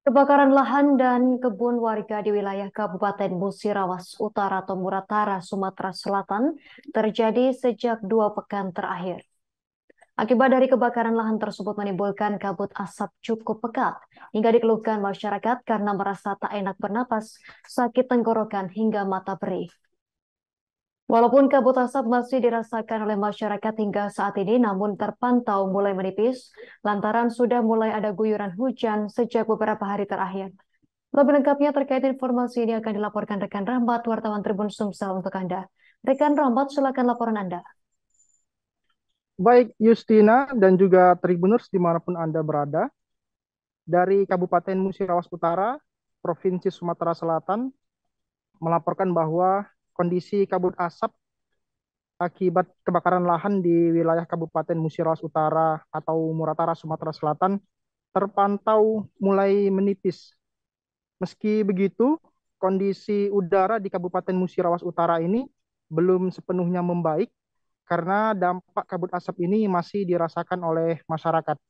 Kebakaran lahan dan kebun warga di wilayah Kabupaten Musirawas Utara atau Muratara, Sumatera Selatan terjadi sejak dua pekan terakhir. Akibat dari kebakaran lahan tersebut menimbulkan kabut asap cukup pekat hingga dikeluhkan masyarakat karena merasa tak enak bernapas, sakit tenggorokan hingga mata perih. Walaupun kabut asap masih dirasakan oleh masyarakat hingga saat ini, namun terpantau mulai menipis lantaran sudah mulai ada guyuran hujan sejak beberapa hari terakhir. Lebih lengkapnya terkait informasi ini akan dilaporkan rekan Rambat, wartawan Tribun Sumsel untuk Anda. Rekan Rambat, silakan laporan Anda. Baik Justina dan juga Tribuners dimanapun Anda berada, dari Kabupaten Musirawas Utara, Provinsi Sumatera Selatan, melaporkan bahwa kondisi kabut asap akibat kebakaran lahan di wilayah Kabupaten Musirawas Utara atau Muratara Sumatera Selatan terpantau mulai menipis. Meski begitu, kondisi udara di Kabupaten Musirawas Utara ini belum sepenuhnya membaik karena dampak kabut asap ini masih dirasakan oleh masyarakat.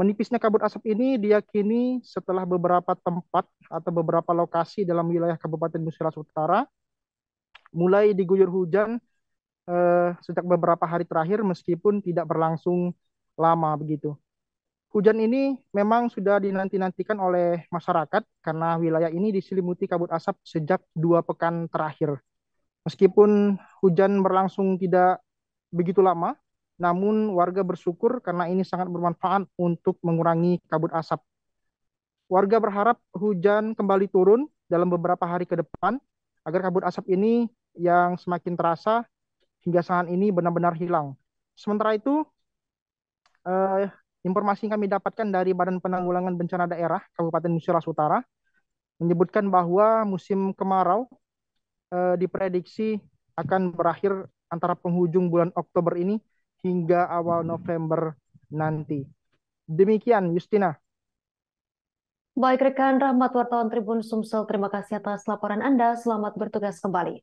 Menipisnya kabut asap ini diyakini setelah beberapa tempat atau beberapa lokasi dalam wilayah Kabupaten Musirawas Utara mulai diguyur hujan eh, sejak beberapa hari terakhir meskipun tidak berlangsung lama begitu. Hujan ini memang sudah dinanti-nantikan oleh masyarakat karena wilayah ini diselimuti kabut asap sejak dua pekan terakhir. Meskipun hujan berlangsung tidak begitu lama, namun warga bersyukur karena ini sangat bermanfaat untuk mengurangi kabut asap. Warga berharap hujan kembali turun dalam beberapa hari ke depan agar kabut asap ini yang semakin terasa hingga saat ini benar-benar hilang. Sementara itu, eh, informasi yang kami dapatkan dari Badan Penanggulangan Bencana Daerah Kabupaten Musiras Utara menyebutkan bahwa musim kemarau eh, diprediksi akan berakhir antara penghujung bulan Oktober ini hingga awal November nanti. Demikian, Justina. Baik rekan Rahmat Wartawan Tribun Sumsel, terima kasih atas laporan Anda. Selamat bertugas kembali.